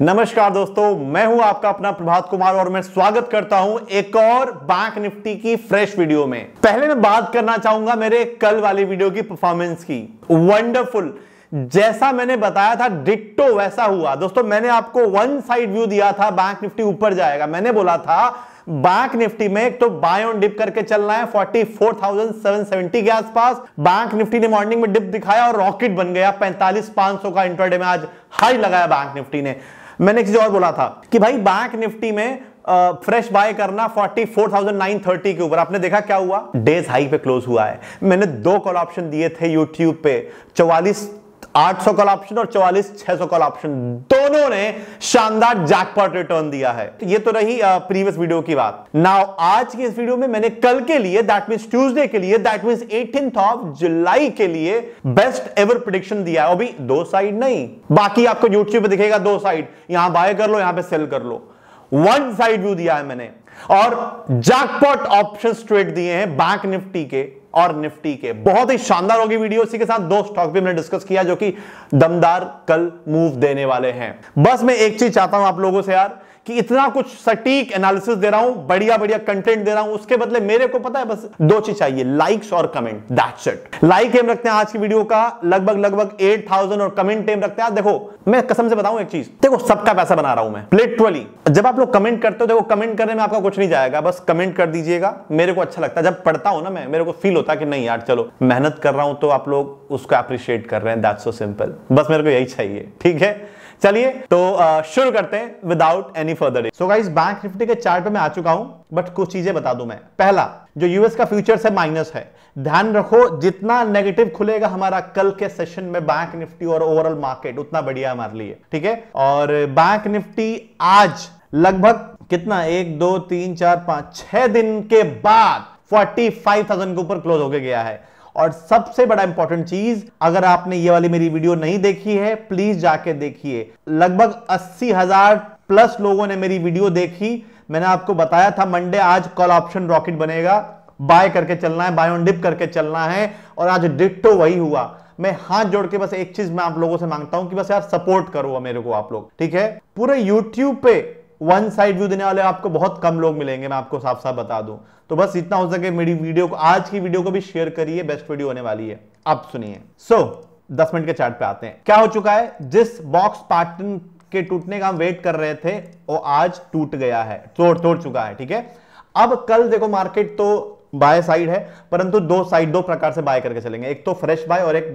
नमस्कार दोस्तों मैं हूं आपका अपना प्रभात कुमार और मैं स्वागत करता हूं एक और बैंक निफ्टी की फ्रेश वीडियो में पहले मैं बात करना चाहूंगा मेरे कल वाली वीडियो की परफॉर्मेंस की वंडरफुल जैसा मैंने बताया था डिट्टो वैसा हुआ दोस्तों मैंने आपको वन साइड व्यू दिया था बैंक निफ्टी ऊपर जाएगा मैंने बोला था बैंक निफ्टी में एक तो बाय ऑन डिप करके चलना है 44,770 के आसपास बैंक निफ्टी ने मॉर्निंग में डिप दिखाया और रॉकेट बन गया 45,500 का इंटरडे में आज हाई लगाया बैंक निफ्टी ने मैंने एक चीज और बोला था कि भाई बैंक निफ्टी में फ्रेश बाय करना 44,930 के ऊपर आपने देखा क्या हुआ डेज हाई पे क्लोज हुआ है मैंने दो कॉल ऑप्शन दिए थे यूट्यूब पे चौवालीस 800 कॉल ऑप्शन और 44 600 कॉल ऑप्शन दोनों ने शानदार जैकपॉट रिटर्न दिया है तो ये तो रही प्रीवियस वीडियो की बात नाउ आज की इस वीडियो में मैंने कल के लिए दैट मीन ट्यूसडे के लिए that mean eighteen of July के लिए बेस्ट एवर प्रिडिक्शन दिया है अभी दो साइड नहीं बाकी आपको यूट्यूब पे दिखेगा दो साइड यहां बाय कर लो यहां पे सेल कर लो वन साइड व्यू दिया है मैंने और जैकपॉट ऑप्शन ट्रेड दिए हैं बैंक निफ्टी के और निफ्टी के बहुत ही शानदार होगी वीडियो इसी के साथ दो स्टॉक भी मैंने डिस्कस किया जो कि दमदार कल मूव देने वाले हैं बस मैं एक चीज चाहता हूं आप लोगों से यार कि इतना कुछ सटीक एनालिसिस दे रहा हूं बढ़िया बढ़िया कंटेंट दे रहा हूं उसके बदले मेरे को पता है बस दो चीज चाहिए लाइक्स और कमेंट दैट्स इट लाइक एम रखते हैं आज की वीडियो का लगभग लगभग 8000 और कमेंट एम रखते हैं देखो मैं कसम से बताऊं एक चीज देखो सबका पैसा बना रहा हूं मैं लिटरली जब आप लोग कमेंट करते हो देखो कमेंट करने में आपका कुछ नहीं जाएगा बस कमेंट कर दीजिएगा मेरे को अच्छा लगता है जब पढ़ता हूं ना मैं मेरे को फील होता है कि नहीं यार चलो मेहनत कर रहा हूं तो आप लोग उसको अप्रिशिएट कर रहे हैं दैट्स सो सिंपल बस मेरे को यही चाहिए ठीक है चलिए तो शुरू करते हैं without any further so guys bank Nifty के चार्ट पे मैं आ चुका हूं बट कुछ चीजें बता दूं मैं पहला जो यूएस का फ्यूचर्स है माइनस है ध्यान रखो जितना नेगेटिव खुलेगा हमारा कल के सेशन में बैंक निफ्टी और ओवरऑल मार्केट उतना बढ़िया हमारे लिए ठीक है और बैंक निफ्टी आज लगभग कितना एक दो तीन चार पांच छह दिन के बाद फोर्टी के ऊपर क्लोज होके गया है और सबसे बड़ा इंपॉर्टेंट चीज अगर आपने ये वाली मेरी वीडियो नहीं देखी है प्लीज जाके देखिए लगभग अस्सी हजार प्लस लोगों ने मेरी वीडियो देखी मैंने आपको बताया था मंडे आज कॉल ऑप्शन रॉकेट बनेगा बाय करके चलना है बाय ऑन डिप करके चलना है और आज डिप्टो तो वही हुआ मैं हाथ जोड़ के बस एक चीज मैं आप लोगों से मांगता हूं कि बस यार सपोर्ट करो मेरे को आप लोग ठीक है पूरे YouTube पे वन साइड व्यू देने वाले आपको बहुत कम लोग मिलेंगे मैं आपको साफ साफ बता दूं तो बस इतना हो सके मेरी वीडियो को आज की वीडियो को भी शेयर करिए बेस्ट वीडियो होने वाली है आप सुनिए सो so, दस मिनट के चार्ट पे आते हैं क्या हो चुका है जिस बॉक्स पैटर्न के टूटने का हम वेट कर रहे थे वो आज टूट गया है तोड़ तोड़ चुका है ठीक है अब कल देखो मार्केट तो बाय साइड है परंतु दो साइड दो प्रकार से बाय करके चलेंगे एक तो फ्रेश बाय और एक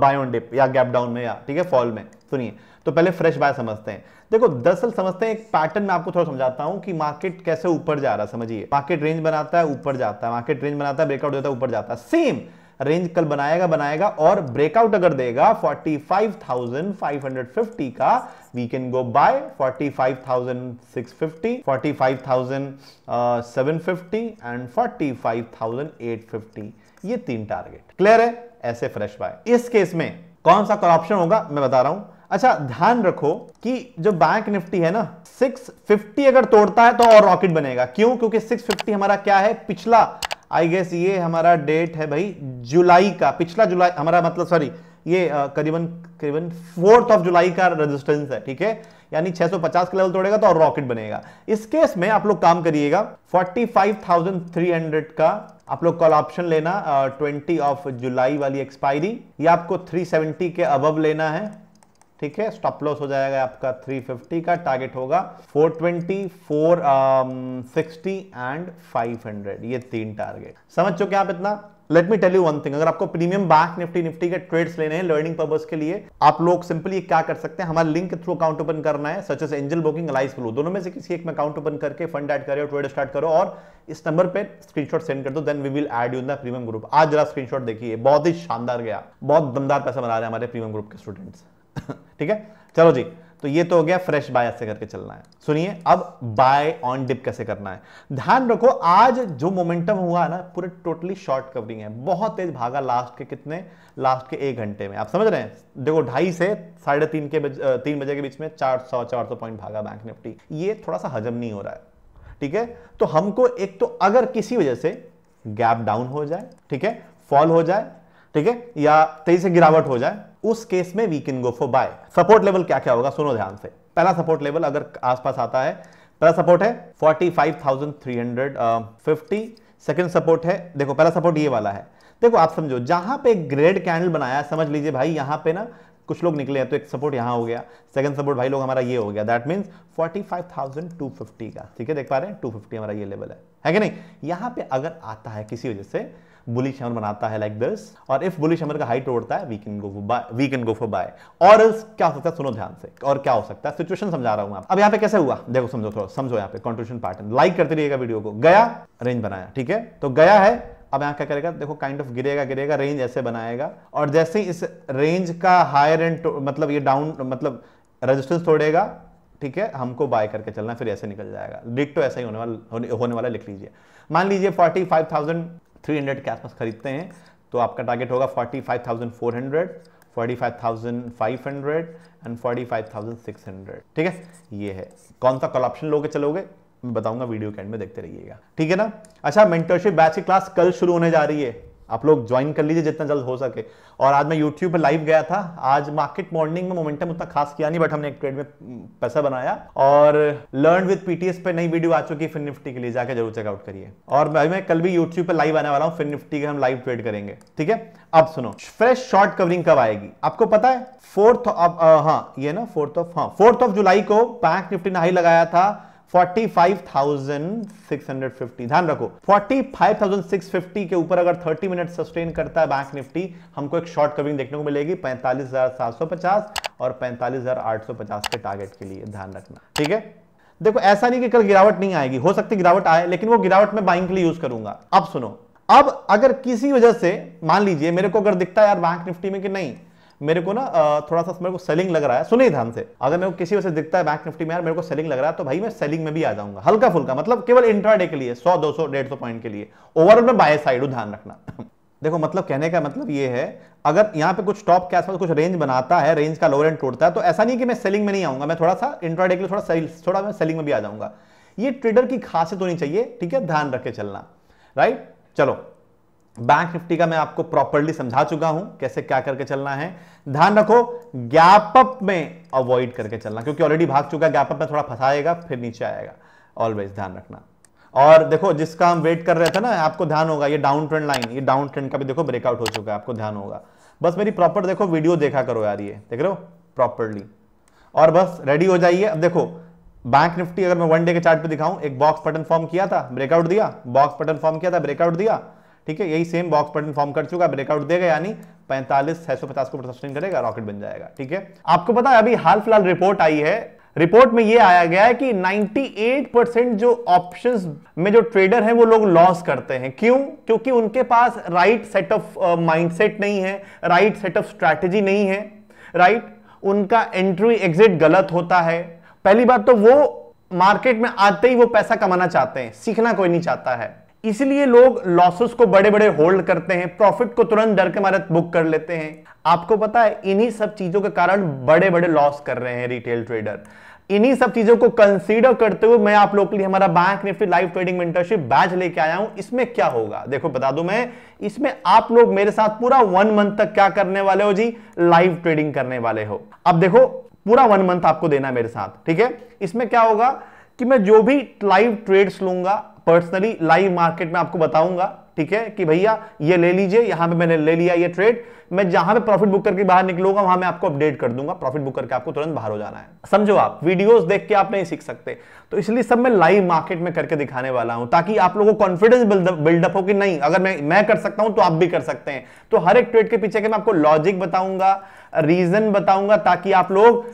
बाय ऑन डिप या गैप डाउन में या ठीक है फॉल में सुनिए तो पहले फ्रेश बाय समझते हैं देखो दरअसल समझते हैं एक पैटर्न मैं आपको थोड़ा समझाता हूँ कि मार्केट कैसे ऊपर जा रहा है समझिए मार्केट रेंज बनाता है ऊपर जाता है मार्केट रेंज बनाता है ब्रेकआउट देता है ऊपर जाता है सेम रेंज कल बनाएगा बनाएगा और ब्रेकआउट अगर देगा 45,550 का we can go buy 45,650, 45,750 and 45,850 ये तीन टारगेट क्लियर है ऐसे फ्रेश बाय इस केस में कौन सा कॉल ऑप्शन होगा मैं बता रहा हूं अच्छा ध्यान रखो कि जो बैंक निफ्टी है ना 650 अगर तोड़ता है तो और रॉकेट बनेगा क्यों क्योंकि 650 हमारा क्या है पिछला आई गेस ये हमारा डेट है भाई जुलाई का पिछला जुलाई हमारा मतलब सॉरी ये करीबन करीबन फोर्थ ऑफ जुलाई का रेजिस्टेंस है ठीक है यानी 650 के लेवल तोड़ेगा तो और रॉकेट बनेगा इस केस में आप लोग काम करिएगा 45,300 का आप लोग कॉल ऑप्शन लेना ट्वेंटी ऑफ जुलाई वाली एक्सपायरी ये आपको 370 के अबव लेना है ठीक है स्टॉप लॉस हो जाएगा आपका 350 का टारगेट होगा 420, 460 एंड 500 ये तीन टारगेट समझ चुके आप इतना let me tell you one thing अगर आपको प्रीमियम बैंक निफ्टी निफ्टी के ट्रेड्स लेने हैं लर्निंग पर्पज के लिए आप लोग सिंपली क्या कर सकते हैं हमारे लिंक थ्रू अकाउंट ओपन करना है such as Angel broking Alice Blue दोनों में से किसी एक में अकाउंट ओपन करके फंड ऐड करो ट्रेड स्टार्ट करो और इस नंबर पे स्क्रीनशॉट सेंड कर दो then we will add you in the premium group आज जरा स्क्रीनशॉट देखिए बहुत ही शानदार गया बहुत दमदार पैसा बना रहे हैं हमारे प्रीमियम ग्रुप के स्टूडेंट्स ठीक है चलो जी तो ये तो हो गया फ्रेश बाय ऐसे करके चलना है सुनिए अब बाय ऑन डिप कैसे करना है ध्यान रखो आज जो मोमेंटम हुआ है ना पूरे टोटली शॉर्ट कवरिंग है बहुत तेज भागा लास्ट के कितने लास्ट के एक घंटे में आप समझ रहे हैं देखो ढाई से साढ़े तीन के बज, तीन बजे के बीच में चार सौ चार सौ पॉइंट भागा बैंक निफ्टी ये थोड़ा सा हजम नहीं हो रहा है ठीक है तो हमको एक तो अगर किसी वजह से गैप डाउन हो जाए ठीक है फॉल हो जाए ठीक है या तेजी से गिरावट हो जाए उस केस में we can go for buy support level क्या क्या होगा सुनो ध्यान से पहला सपोर्ट लेवल अगर आसपास आता है पहला सपोर्ट है 45,350 सेकंड सपोर्ट है देखो पहला सपोर्ट ये वाला है देखो आप समझो जहां पे ग्रेड कैंडल बनाया समझ लीजिए भाई यहां पे ना कुछ लोग निकले हैं तो एक सपोर्ट यहां हो गया सेकंड सपोर्ट भाई लोग हमारा ये हो गया दैट टू फिफ्टी का ठीक है देख पा रहे हैं फिफ्टी हमारा ये लेवल है है कि नहीं यहां पे अगर आता है किसी वजह से बुलिश हमर बनाता है लाइक दिस और इफ बुलिश हमर का हाइट तोड़ता है we can go buy we can go for buy और क्या हो सकता है सुनो ध्यान से और क्या हो सकता है सिचुएशन समझा रहा हूं आप अब यहां पे कैसे हुआ देखो समझो थोड़ा समझो यहां पे कॉन्ट्रीब्यूशन पैटर्न लाइक करते रहिएगा वीडियो को गया रेंज बनाया ठीक है तो गया है अब यहां क्या करेगा देखो काइंड ऑफ गिरेगा गिरेगा रेंज ऐसे बनाएगा और जैसे ही इस रेंज का हायर एंड तो, मतलब ये डाउन मतलब रेजिस्टेंस तोड़ेगा ठीक है हमको बाय करके चलना फिर ऐसे निकल जाएगा डिट तो ऐसा ही होने वाला होने, होने वाला लिख लीजिए मान लीजिए 45,000 फाइव थाउजेंड थ्री हंड्रेड के आसपास खरीदते हैं तो आपका टारगेट होगा forty five thousand four hundred forty five thousand five hundred and forty five thousand six hundred ठीक है ये है कौन सा कॉल ऑप्शन लोगे चलोगे मैं बताऊंगा वीडियो के एंड में देखते रहिएगा ठीक है ना अच्छा मेंटरशिप बैच की क्लास कल शुरू होने जा रही है आप लोग ज्वाइन कर लीजिए जितना जल्द हो सके और आज मैं यूट्यूब पर लाइव गया था आज मार्केट मॉर्निंग में मोमेंटम उतना खास किया नहीं बट हमने एक ट्रेड में हम्म, पैसा बनाया और लर्न विद पीटीएस पे नई वीडियो आ चुकी है फिन निफ्टी के लिए जाकर जरूर चेकआउट करिए और मैं मैं कल भी यूट्यूब पर लाइव आने वाला हूँ फिन निफ्टी के हम लाइव ट्रेड करेंगे ठीक है अब सुनो फ्रेश शॉर्ट कवरिंग कब आएगी आपको पता है फोर्थ अब हाँ ये ना फोर्थ ऑफ हाँ फोर्थ ऑफ जुलाई को बैंक निफ्टी ने हाई लगाया था 45,650 ध्यान रखो 45,650 के ऊपर अगर 30 मिनट सस्टेन करता है बैंक निफ्टी हमको एक शॉर्ट कवरिंग देखने को मिलेगी 45,750 और 45,850 के टारगेट के लिए ध्यान रखना ठीक है देखो ऐसा नहीं कि कल गिरावट नहीं आएगी हो सकती गिरावट आए लेकिन वो गिरावट में बाइंग के लिए यूज करूंगा अब सुनो अब अगर किसी वजह से मान लीजिए मेरे को अगर दिखता है यार बैंक निफ्टी में कि नहीं मेरे को ना थोड़ा सा मेरे को सेलिंग लग रहा है सुनिए ध्यान से अगर मेरे को किसी वजह से दिखता है बैंक निफ्टी में यार मेरे को सेलिंग लग रहा है तो भाई मैं सेलिंग में भी आ जाऊंगा हल्का फुल्का मतलब केवल इंट्राडे के लिए सौ दो सौ डेढ़ पॉइंट के लिए ओवरऑल में बाय साइड ध्यान रखना देखो मतलब कहने का मतलब ये है अगर यहाँ पे कुछ टॉप के आसपास कुछ रेंज बनाता है रेंज का लोअर एंड टूटता है तो ऐसा नहीं कि मैं सेलिंग में नहीं आऊंगा मैं थोड़ा सा इंट्राडे के लिए थोड़ा सेल थोड़ा मैं सेलिंग में भी आ जाऊंगा ये ट्रेडर की खासियत होनी चाहिए ठीक है ध्यान रख के चलना राइट चलो बैंक निफ्टी का मैं आपको प्रॉपरली समझा चुका हूं कैसे क्या करके चलना है ध्यान रखो गैप अप में अवॉइड करके चलना क्योंकि ऑलरेडी भाग चुका गैप अप में थोड़ा फंसाएगा फिर नीचे आएगा ऑलवेज ध्यान रखना और देखो जिसका हम वेट कर रहे थे ना आपको ध्यान होगा ये डाउन ट्रेंड लाइन ये डाउन ट्रेंड का भी देखो ब्रेकआउट हो चुका है आपको ध्यान होगा बस मेरी प्रॉपर देखो वीडियो देखा करो यार ये देख रहे हो प्रॉपरली और बस रेडी हो जाइए अब देखो बैंक निफ्टी अगर मैं वन डे के चार्ट पे दिखाऊं एक बॉक्स पटन फॉर्म किया था ब्रेकआउट दिया बॉक्स पटन फॉर्म किया था ब्रेकआउट दिया ठीक है यही सेम बॉक्स पैटर्न फॉर्म कर चुका ब्रेकआउट देगा यानी पैंतालीस छह सौ पचास को सस्टेन करेगा रॉकेट बन जाएगा ठीक है आपको पता है अभी हाल फिलहाल रिपोर्ट आई है रिपोर्ट में यह आया गया है कि 98 परसेंट जो ऑप्शंस में जो ट्रेडर हैं वो लोग लॉस करते हैं क्यों क्योंकि उनके पास राइट सेट ऑफ माइंडसेट नहीं है राइट सेट ऑफ स्ट्रेटजी नहीं है राइट right? उनका एंट्री एग्जिट गलत होता है पहली बात तो वो मार्केट में आते ही वो पैसा कमाना चाहते हैं सीखना कोई नहीं चाहता है इसलिए लोग लॉसेस को बड़े बड़े होल्ड करते हैं प्रॉफिट को तुरंत डर के मारे बुक कर लेते हैं आपको पता है इन्हीं सब चीजों के कारण बड़े बड़े लॉस कर रहे हैं रिटेल ट्रेडर इन्हीं सब चीजों को कंसीडर करते हुए मैं आप लोग के लिए हमारा bank Nifty live trading mentorship batch लेके आया हूं इसमें क्या होगा देखो बता दू मैं इसमें आप लोग मेरे साथ पूरा वन मंथ तक क्या करने वाले हो जी लाइव ट्रेडिंग करने वाले हो अब देखो पूरा वन मंथ आपको देना मेरे साथ ठीक है इसमें क्या होगा कि मैं जो भी लाइव ट्रेड्स लूंगा पर्सनली लाइव मार्केट में आपको बताऊंगा ठीक है कि भैया ये ले लीजिए यहां पे मैंने ले लिया ये ट्रेड मैं जहां पे प्रॉफिट बुक करके बाहर निकलूंगा वहां मैं आपको अपडेट कर दूंगा प्रॉफिट बुक करके आपको तुरंत बाहर हो जाना है समझो आप वीडियोस देख के आप नहीं सीख सकते तो इसलिए सब मैं लाइव मार्केट में करके दिखाने वाला हूं ताकि आप लोगों को कॉन्फिडेंस बिल्डअप हो कि नहीं अगर मैं मैं कर सकता हूं तो आप भी कर सकते हैं तो हर एक ट्रेड के पीछे के मैं आपको लॉजिक बताऊंगा रीजन बताऊंगा ताकि आप लोग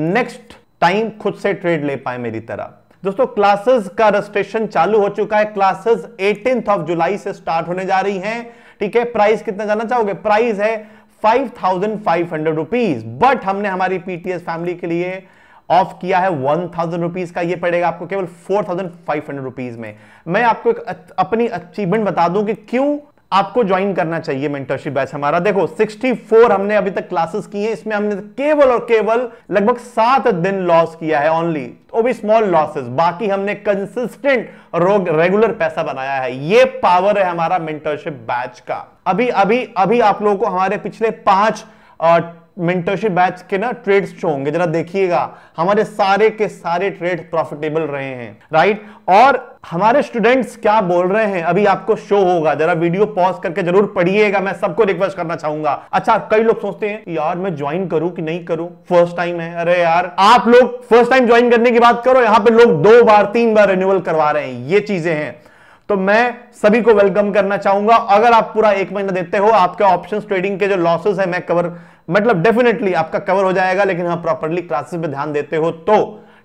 नेक्स्ट टाइम खुद से ट्रेड ले पाए मेरी तरह दोस्तों क्लासेस का रजिस्ट्रेशन चालू हो चुका है क्लासेस एटीन ऑफ जुलाई से स्टार्ट होने जा रही हैं ठीक है प्राइस कितना जाना चाहोगे प्राइस है five thousand five hundred rupees but हमने हमारी पीटीएस फैमिली के लिए ऑफ किया है वन थाउजेंड रुपीज का ये पड़ेगा आपको केवल four thousand five hundred rupees में मैं आपको एक अपनी अचीवमेंट बता दूं कि क्यों आपको ज्वाइन करना चाहिए मेंटरशिप बैच हमारा देखो 64 हमने अभी तक क्लासेस की हैं इसमें हमने केवल और केवल लगभग सात दिन लॉस किया है ओनली तो भी स्मॉल लॉसेस बाकी हमने कंसिस्टेंट रोग रेगुलर पैसा बनाया है ये पावर है हमारा मेंटरशिप बैच का अभी अभी अभी आप लोगों को हमारे पिछले पांच मेंटरशिप बैच के ना ट्रेड्स शो होंगे जरा देखिएगा हमारे सारे के सारे ट्रेड प्रॉफिटेबल रहे हैं राइट और हमारे स्टूडेंट्स क्या बोल रहे हैं अभी आपको शो होगा जरा वीडियो पॉज करके जरूर पढ़िएगा मैं सबको रिक्वेस्ट करना चाहूंगा अच्छा कई लोग सोचते हैं यार मैं ज्वाइन करूं कि नहीं करूं फर्स्ट टाइम है अरे यार आप लोग फर्स्ट टाइम ज्वाइन करने की बात करो यहां पर लोग दो बार तीन बार रिन्यूअल करवा रहे हैं ये चीजें हैं तो मैं सभी को वेलकम करना चाहूंगा अगर आप पूरा एक महीना देते हो आपके ऑप्शन ट्रेडिंग के जो लॉसेस है मैं कवर मतलब डेफिनेटली आपका कवर हो जाएगा लेकिन हाँ प्रॉपरली क्लासेस पे ध्यान देते हो तो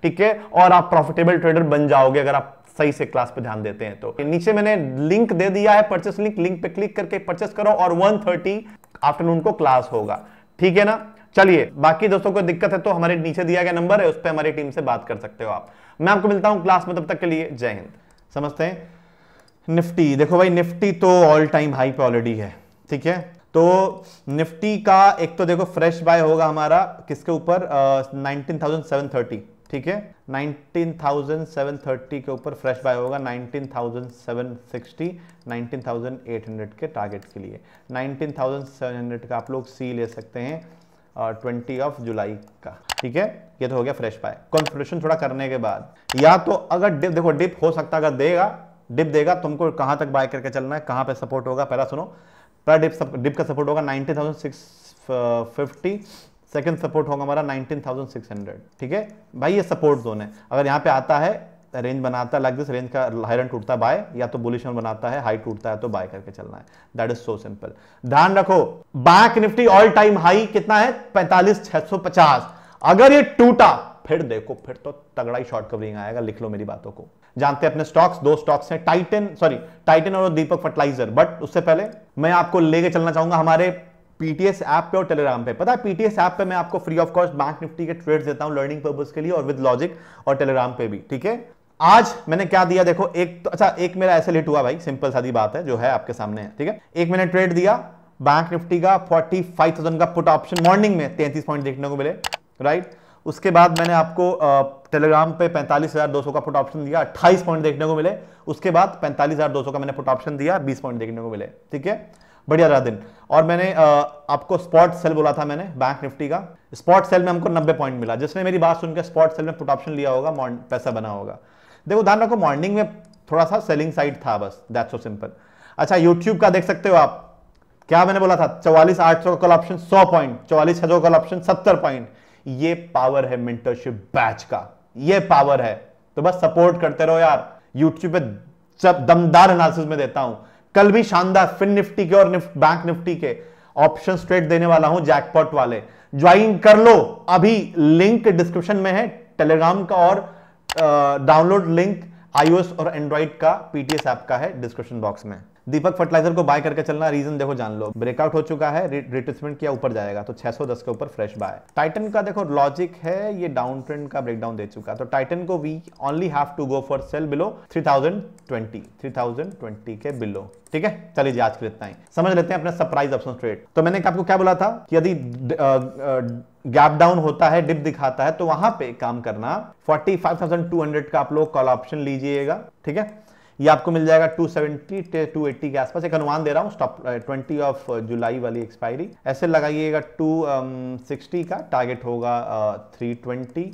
ठीक है और आप प्रॉफिटेबल ट्रेडर बन जाओगे अगर आप सही से क्लास पे ध्यान देते हैं तो नीचे मैंने लिंक दे दिया है परचेस लिंक लिंक पे क्लिक करके परचेस करो और थर्टी आफ्टरनून को क्लास होगा ठीक है ना चलिए बाकी दोस्तों को दिक्कत है तो हमारे नीचे दिया गया नंबर है उस पर हमारी टीम से बात कर सकते हो आप मैं आपको मिलता हूं क्लास में तब तक के लिए जय हिंद समझते हैं निफ्टी देखो भाई निफ्टी तो ऑल टाइम हाई पे ऑलरेडी है ठीक है तो निफ्टी का एक तो देखो फ्रेश बाय होगा हमारा किसके ऊपर uh, 19,730 थर्टी ठीक है 19,730 थर्टी के ऊपर फ्रेश बाय होगा nineteen thousand seven sixty nineteen thousand eight hundred के टारगेट के लिए नाइनटीन थाउजेंड सेवन हंड्रेड का आप लोग सी ले सकते हैं ट्वेंटी ऑफ जुलाई का ठीक है ये तो हो गया फ्रेश बाय कॉन्फ्रेशन थोड़ा करने के बाद या तो अगर डिप देखो डिप हो सकता अगर देगा डिप देगा तुमको कहां तक बाय करके चलना है कहां पे सपोर्ट होगा पहला सुनो पहला डिप सप, डिप का सपोर्ट होगा nineteen thousand six fifty second support होगा हमारा नाइनटीन थाउजेंड सिक्स हंड्रेड ठीक है भाई ये सपोर्ट जोन है अगर यहाँ पे आता है रेंज बनाता है लाइक दिस रेंज का हायर टूटता है बाय या तो बुलिशन बनाता है हाई टूटता है तो बाय करके चलना है दैट इज सो सिंपल ध्यान रखो bank Nifty all time high कितना है पैंतालीस छह सौ पचास अगर ये टूटा फिर देखो फिर तो तगड़ा ही शॉर्ट कवरिंग आएगा लिख लो मेरी बातों को जानते हैं अपने स्टॉक्स दो स्टॉक्स हैं टाइटन सॉरी टाइटन और दीपक फर्टिलाइजर बट उससे पहले मैं आपको लेके चलना चाहूंगा हमारे पीटीएस ऐप पे और टेलीग्राम पे पता है पीटीएस ऐप पे मैं आपको free of cost bank Nifty के ट्रेड्स देता हूं लर्निंग पर्पज के लिए और विद लॉजिक और टेलीग्राम पे भी ठीक है आज मैंने क्या दिया देखो एक तो अच्छा एक मेरा ऐसे लेट हुआ भाई सिंपल सादी बात है जो है आपके सामने ठीक है एक मैंने ट्रेड दिया बैंक निफ्टी का 45,000 का पुट ऑप्शन मॉर्निंग में 33 पॉइंट देखने को मिले राइट right? उसके बाद मैंने आपको टेलीग्राम पे 45,200 का पुट ऑप्शन दिया 28 पॉइंट देखने को मिले उसके बाद 45,200 का मैंने पुट ऑप्शन दिया 20 पॉइंट देखने को मिले ठीक है बढ़िया रहा दिन और मैंने आ, आपको स्पॉट सेल बोला था मैंने बैंक निफ्टी का स्पॉट सेल में हमको 90 पॉइंट मिला जिसने मेरी बात सुनकर स्पॉट सेल में पुट ऑप्शन लिया होगा पैसा बना होगा देखो ध्यान रखो मॉर्निंग में थोड़ा सा सेलिंग साइड था बस दैट सो सिंपल अच्छा यूट्यूब का देख सकते हो आप क्या मैंने बोला था चौवालीस आठ सौ कल ऑप्शन सौ पॉइंट चौवालीस हजार कॉल ऑप्शन सत्तर पॉइंट ये पावर है मेंटरशिप बैच का ये पावर है तो बस सपोर्ट करते रहो यार यूट्यूब पे सब दमदार एनालिसिस में देता हूं कल भी शानदार फिन निफ्टी के और निफ्ट, बैंक निफ्टी के ऑप्शन ट्रेड देने वाला हूं जैकपॉट वाले ज्वाइन कर लो अभी लिंक डिस्क्रिप्शन में है टेलीग्राम का और डाउनलोड लिंक आईओएस और एंड्रॉइड का पीटीएस ऐप का है डिस्क्रिप्शन बॉक्स में दीपक फर्टिलाइजर को बाय करके चलना रीजन देखो जान लो ब्रेकआउट हो चुका है रिट्रेसमेंट किया ऊपर जाएगा तो 610 के ऊपर फ्रेश बाय टाइटन का देखो लॉजिक है ये डाउन ट्रेंड का ब्रेकडाउन दे चुका तो टाइटन को we only have to go for sell below 3020 3020 के बिलो ठीक है चलिए आज के इतना ही समझ लेते हैं अपना सरप्राइज ऑप्शन ट्रेड तो मैंने आपको क्या बोला था कि यदि गैप डाउन होता है डिप दिखाता है तो वहां पे काम करना 45,200 का आप लोग कॉल ऑप्शन लीजिएगा ठीक है ये आपको मिल जाएगा 270 टू 280 के आसपास एक अनुमान दे रहा हूँ स्टॉप 20 ऑफ जुलाई वाली एक्सपायरी ऐसे लगाइएगा 260 um, का टारगेट होगा 320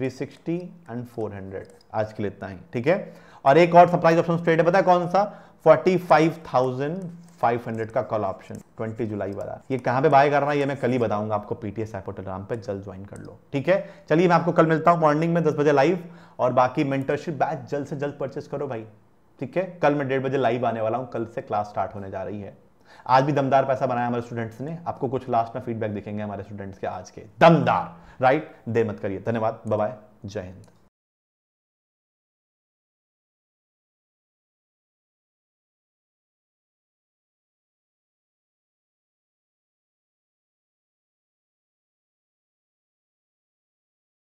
360 एंड 400 आज के लिए इतना ही ठीक है और एक और सरप्राइज ऑप्शन स्ट्रेट है पता है कौन सा 45,500 का कॉल ऑप्शन 20 जुलाई वाला ये कहाँ पे बाय कर रहा है ये मैं कल ही बताऊंगा आपको पीटीएस ऐप टेलीग्राम पर जल्द ज्वाइन कर लो ठीक है चलिए मैं आपको कल मिलता हूँ मॉर्निंग में दस बजे लाइव और बाकी मेंटरशिप बैच जल्द से जल्द परचेस करो भाई ठीक है कल मैं डेढ़ बजे लाइव आने वाला हूँ कल से क्लास स्टार्ट होने जा रही है आज भी दमदार पैसा बनाया हमारे स्टूडेंट्स ने आपको कुछ लास्ट में फीडबैक दिखेंगे हमारे स्टूडेंट्स के आज के दमदार राइट दे मत करिए धन्यवाद बाय जय हिंद